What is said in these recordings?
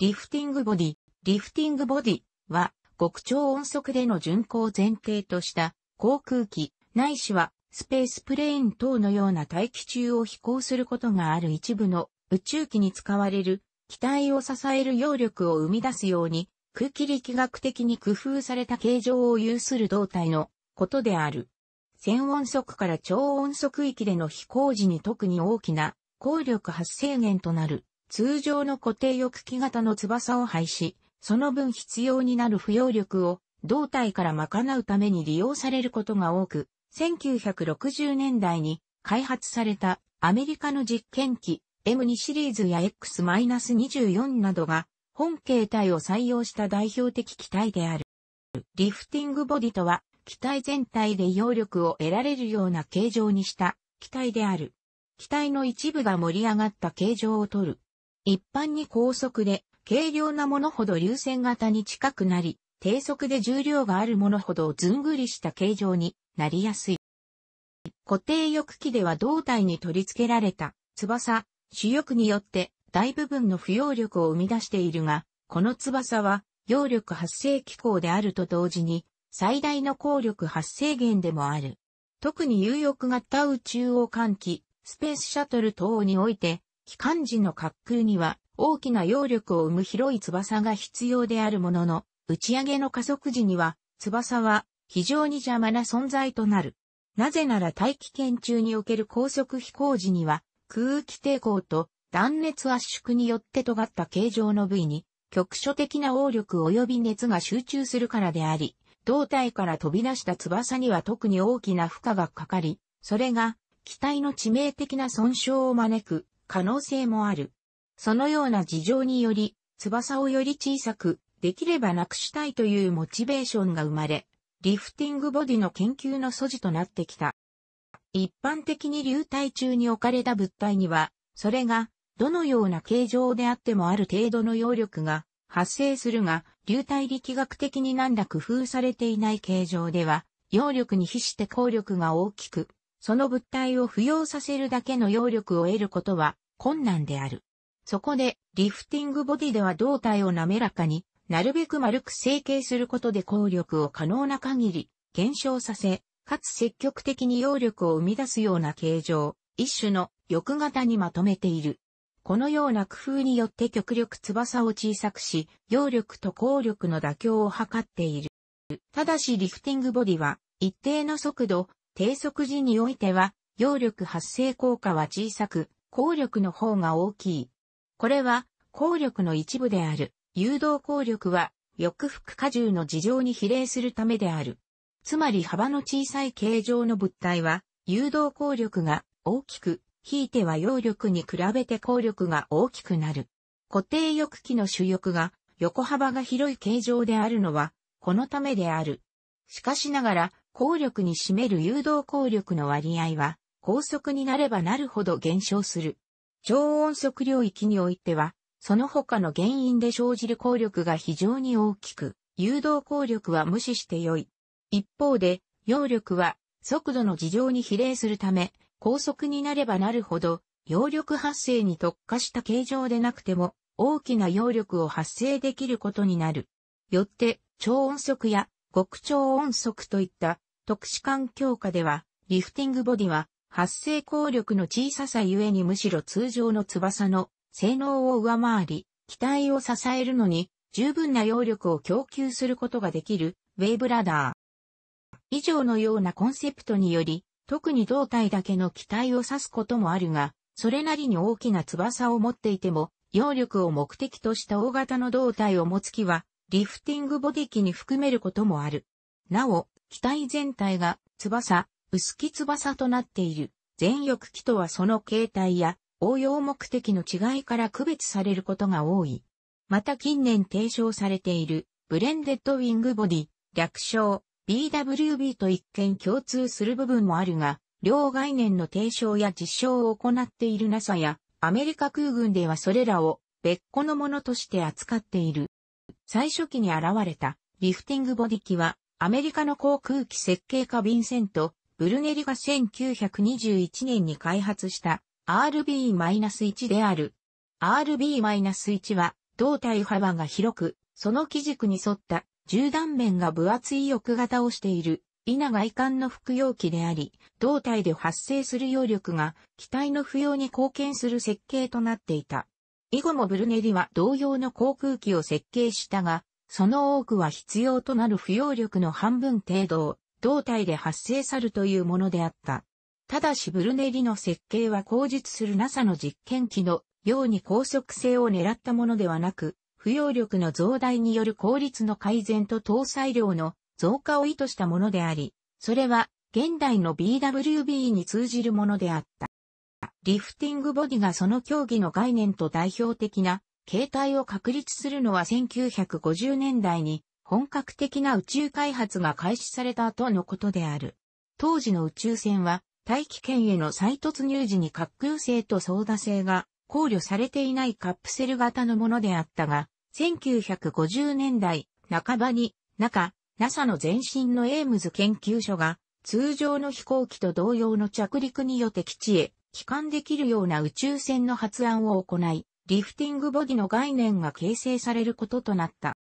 リフティングボディ、リフティングボディは、極超音速での巡航を前提とした航空機、ないしはスペースプレーン等のような大気中を飛行することがある一部の宇宙機に使われる機体を支える揚力を生み出すように空気力学的に工夫された形状を有する胴体のことである。線音速から超音速域での飛行時に特に大きな効力発生源となる通常の固定翼機型の翼を廃し、その分必要になる不要力を胴体から賄うために利用されることが多く、1960年代に開発されたアメリカの実験機 M2 シリーズや X-24 などが本形態を採用した代表的機体である。リフティングボディとは機体全体で揚力を得られるような形状にした機体である。機体の一部が盛り上がった形状をとる一般に高速で、軽量なものほど流線型に近くなり、低速で重量があるものほどずんぐりした形状になりやすい。固定翼機では胴体に取り付けられた翼、主翼によって大部分の不揚力を生み出しているが、この翼は揚力発生機構であると同時に最大の効力発生源でもある。特に有翼型宇宙王換気、スペースシャトル等において機関時の滑空には大きな揚力を生む広い翼が必要であるものの、打ち上げの加速時には翼は非常に邪魔な存在となる。なぜなら大気圏中における高速飛行時には空気抵抗と断熱圧縮によって尖った形状の部位に局所的な応力及び熱が集中するからであり、胴体から飛び出した翼には特に大きな負荷がかかり、それが機体の致命的な損傷を招く可能性もある。そのような事情により、翼をより小さく、できればなくしたいというモチベーションが生まれ、リフティングボディの研究の素地となってきた。一般的に流体中に置かれた物体には、それが、どのような形状であってもある程度の揚力が発生するが、流体力学的になんだ工夫されていない形状では、揚力に比して効力が大きく、その物体を浮揚させるだけの揚力を得ることは困難である。そこで、リフティングボディでは胴体を滑らかになるべく丸く成形することで効力を可能な限り減少させ、かつ積極的に揚力を生み出すような形状、一種の翼型にまとめている。このような工夫によって極力翼を小さくし、揚力と効力の妥協を図っている。ただしリフティングボディは、一定の速度、低速時においては、揚力発生効果は小さく、効力の方が大きい。これは、効力の一部である、誘導効力は、翼腹荷重の事情に比例するためである。つまり幅の小さい形状の物体は、誘導効力が大きく、ひいては揚力に比べて効力が大きくなる。固定翼機の主翼が横幅が広い形状であるのは、このためである。しかしながら、効力に占める誘導効力の割合は、高速になればなるほど減少する。超音速領域においては、その他の原因で生じる効力が非常に大きく、誘導効力は無視して良い。一方で、揚力は速度の事情に比例するため、高速になればなるほど、揚力発生に特化した形状でなくても、大きな揚力を発生できることになる。よって、超音速や極超音速といった特殊環境下では、リフティングボディは発生効力の小ささゆえにむしろ通常の翼の性能を上回り、機体を支えるのに十分な揚力を供給することができるウェーブラダー。以上のようなコンセプトにより、特に胴体だけの機体を指すこともあるが、それなりに大きな翼を持っていても、揚力を目的とした大型の胴体を持つ機は、リフティングボディ機に含めることもある。なお、機体全体が翼、薄木翼となっている。全翼機とはその形態や応用目的の違いから区別されることが多い。また近年提唱されているブレンデッドウィングボディ、略称 BWB と一見共通する部分もあるが、両概念の提唱や実証を行っている NASA やアメリカ空軍ではそれらを別個のものとして扱っている。最初期に現れたリフティングボディ機はアメリカの航空機設計家ヴィンセント・ブルネリが1921年に開発した RB-1 である。RB-1 は胴体幅が広く、その基軸に沿った銃弾面が分厚い翼型をしている。稲外観の服用機であり、胴体で発生する揚力が機体の浮揚に貢献する設計となっていた。以後もブルネリは同様の航空機を設計したが、その多くは必要となる不要力の半分程度を胴体で発生さるというものであった。ただしブルネリの設計は口述する NASA の実験機のように高速性を狙ったものではなく、不要力の増大による効率の改善と搭載量の増加を意図したものであり、それは現代の BWB に通じるものであった。リフティングボディがその競技の概念と代表的な形態を確立するのは1950年代に本格的な宇宙開発が開始された後のことである。当時の宇宙船は大気圏への再突入時に滑空性と操舵性が考慮されていないカプセル型のものであったが、1950年代半ばに、中、NASA の前身のエームズ研究所が、通常の飛行機と同様の着陸によって基地へ帰還できるような宇宙船の発案を行い、リフティングボディの概念が形成されることとなった。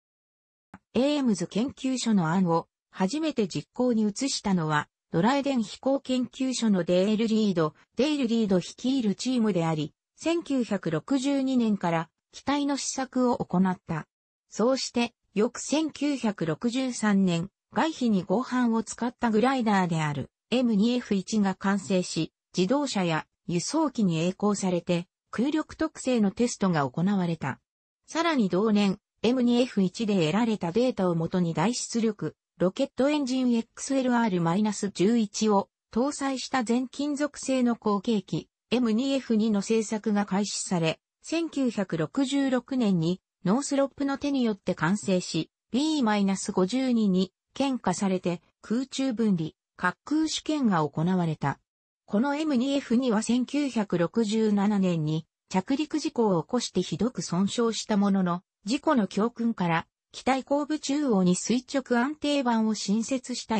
エームズ研究所の案を初めて実行に移したのは、ドライデン飛行研究所のデール・リード、デール・リード率いるチームであり、1962年から機体の試作を行った。そうして、翌1963年、外皮に合板を使ったグライダーである M2F1 が完成し、自動車や輸送機に栄光されて、空力特性のテストが行われた。さらに同年、M2F1 で得られたデータをもとに大出力、ロケットエンジン XLR-11 を搭載した全金属製の後継機 M2F2 の製作が開始され、1966年にノースロップの手によって完成し、B-52 に喧嘩されて空中分離、滑空試験が行われた。この M2F2 は1967年に着陸事故を起こしてひどく損傷したものの、事故の教訓から機体後部中央に垂直安定板を新設した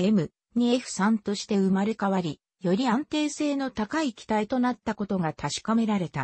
M2F3 として生まれ変わり、より安定性の高い機体となったことが確かめられた。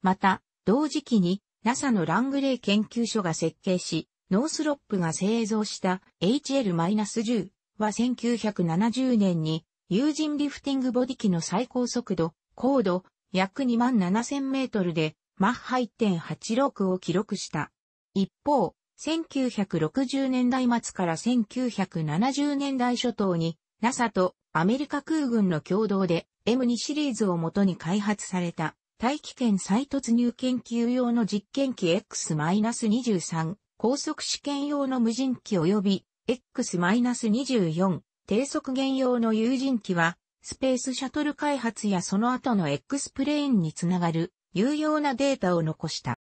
また、同時期に NASA のラングレー研究所が設計し、ノースロップが製造した HL-10 は1970年に有人リフティングボディ機の最高速度、高度、約2万7000メートルで、マッハ1.86を記録した。一方、1960年代末から1970年代初頭に、NASA とアメリカ空軍の共同で M2 シリーズをもとに開発された大気圏再突入研究用の実験機 X-23 高速試験用の無人機及び X-24 低速減用の有人機は、スペースシャトル開発やその後の X プレーンにつながる有用なデータを残した。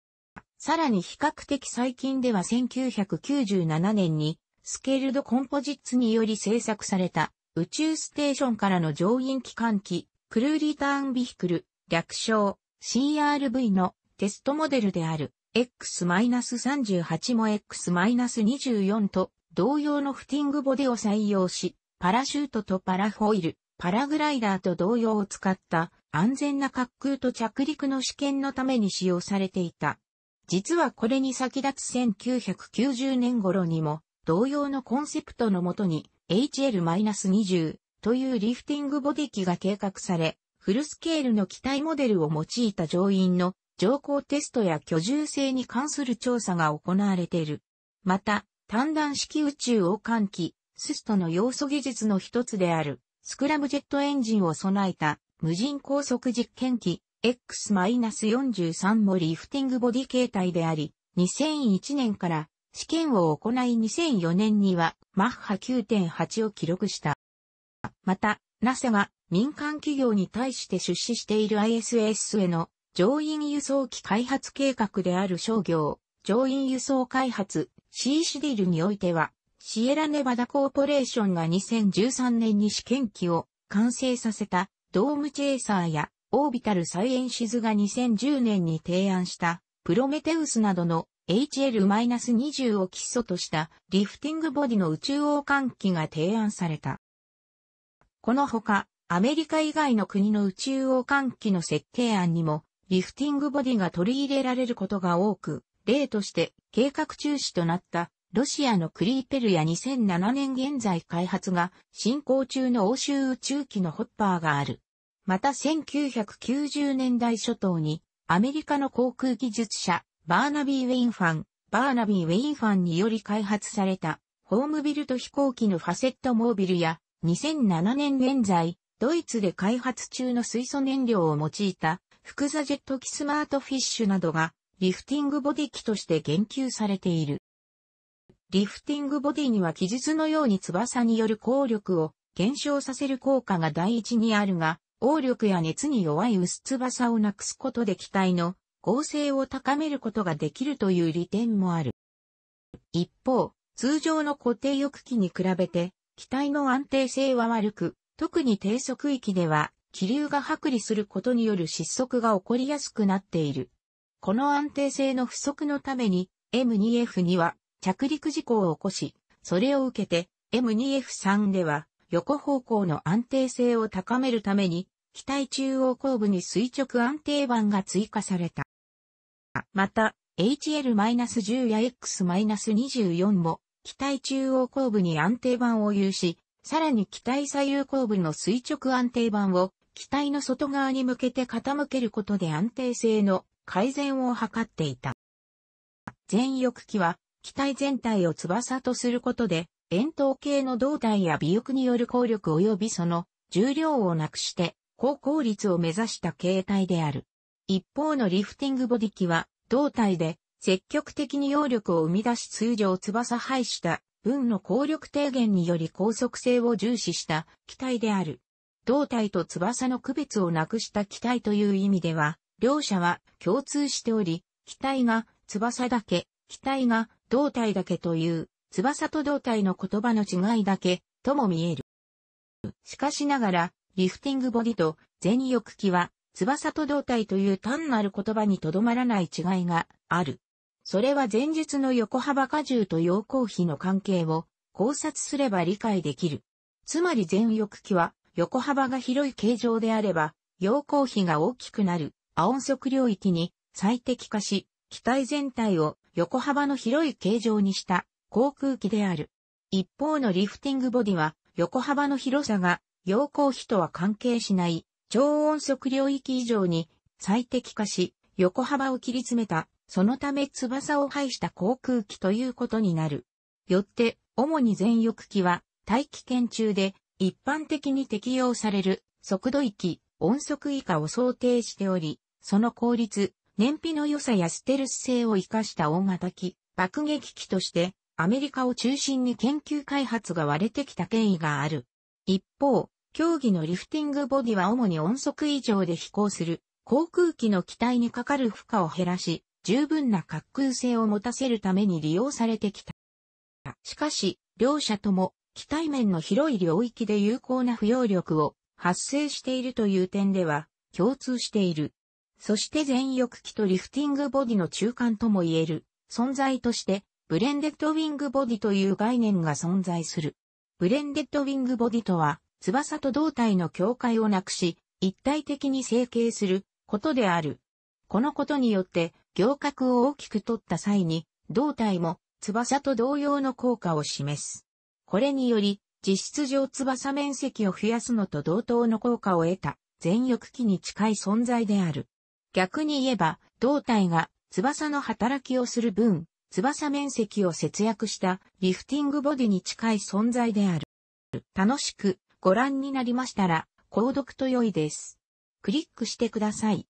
さらに比較的最近では1997年にスケールドコンポジッツにより制作された宇宙ステーションからの乗員機関機クルーリターンビヒクル略称 CRV のテストモデルである X-38 も X-24 と同様のフティングボデを採用しパラシュートとパラフォイル、パラグライダーと同様を使った安全な滑空と着陸の試験のために使用されていた。実はこれに先立つ1990年頃にも同様のコンセプトのもとに HL-20 というリフティングボディ機が計画され、フルスケールの機体モデルを用いた乗員の乗降テストや居住性に関する調査が行われている。また、単弾式宇宙往還機スストの要素技術の一つである、スクラムジェットエンジンを備えた、無人高速実験機、X-43 もリフティングボディ形態であり、2001年から試験を行い2004年にはマッハ9.8を記録した。また、NASA は民間企業に対して出資している ISS への乗員輸送機開発計画である商業、乗員輸送開発 C シディルにおいては、シエラネバダコーポレーションが2013年に試験機を完成させたドームチェーサーやオービタルサイエンシズが2010年に提案したプロメテウスなどの HL-20 を基礎としたリフティングボディの宇宙王換機が提案された。このほか、アメリカ以外の国の宇宙王換機の設計案にも、リフティングボディが取り入れられることが多く、例として計画中止となったロシアのクリーペルや2007年現在開発が進行中の欧州宇宙機のホッパーがある。また1990年代初頭にアメリカの航空技術者バーナビー・ウェインファン、バーナビー・ウェインファンにより開発されたホームビルト飛行機のファセットモービルや2007年現在ドイツで開発中の水素燃料を用いた複座ジェット機スマートフィッシュなどがリフティングボディ機として言及されている。リフティングボディには記述のように翼による効力を減少させる効果が第一にあるが、応力や熱に弱い薄翼をなくすことで機体の合成を高めることができるという利点もある。一方、通常の固定翼機に比べて、機体の安定性は悪く、特に低速域では、気流が剥離することによる失速が起こりやすくなっている。この安定性の不足のために、M2F には着陸事故を起こし、それを受けて M2F3 では横方向の安定性を高めるために、機体中央後部に垂直安定板が追加された。また、HL-10 や X-24 も、機体中央後部に安定板を有し、さらに機体左右後部の垂直安定板を、機体の外側に向けて傾けることで安定性の改善を図っていた。全翼機は機体全体を翼とすることで、円筒形の胴体や尾翼による効力及びその重量をなくして高効率を目指した形態である。一方のリフティングボディ機は胴体で積極的に揚力を生み出し通常翼排した分の効力低減により高速性を重視した機体である。胴体と翼の区別をなくした機体という意味では、両者は共通しており、機体が翼だけ、機体が胴体だけという、翼と胴体の言葉の違いだけ、とも見える。しかしながら、リフティングボディと全翼機は、翼と胴体という単なる言葉にとどまらない違いがある。それは前述の横幅荷重と陽光比の関係を考察すれば理解できる。つまり全翼機は横幅が広い形状であれば、陽光比が大きくなる、ア音速領域に最適化し、機体全体を横幅の広い形状にした航空機である。一方のリフティングボディは横幅の広さが要光比とは関係しない超音速領域以上に最適化し横幅を切り詰めたそのため翼を排した航空機ということになる。よって主に全翼機は大気圏中で一般的に適用される速度域、音速以下を想定しており、その効率、燃費の良さやステルス性を活かした大型機、爆撃機として、アメリカを中心に研究開発が割れてきた経緯がある。一方、競技のリフティングボディは主に音速以上で飛行する、航空機の機体にかかる負荷を減らし、十分な滑空性を持たせるために利用されてきた。しかし、両者とも、機体面の広い領域で有効な不要力を発生しているという点では共通している。そして全翼機とリフティングボディの中間とも言える存在として、ブレンデッドウィングボディという概念が存在する。ブレンデッドウィングボディとは、翼と胴体の境界をなくし、一体的に成形することである。このことによって、行革を大きく取った際に、胴体も翼と同様の効果を示す。これにより、実質上翼面積を増やすのと同等の効果を得た、全翼機に近い存在である。逆に言えば、胴体が翼の働きをする分、翼面積を節約したリフティングボディに近い存在である。楽しくご覧になりましたら、購読と良いです。クリックしてください。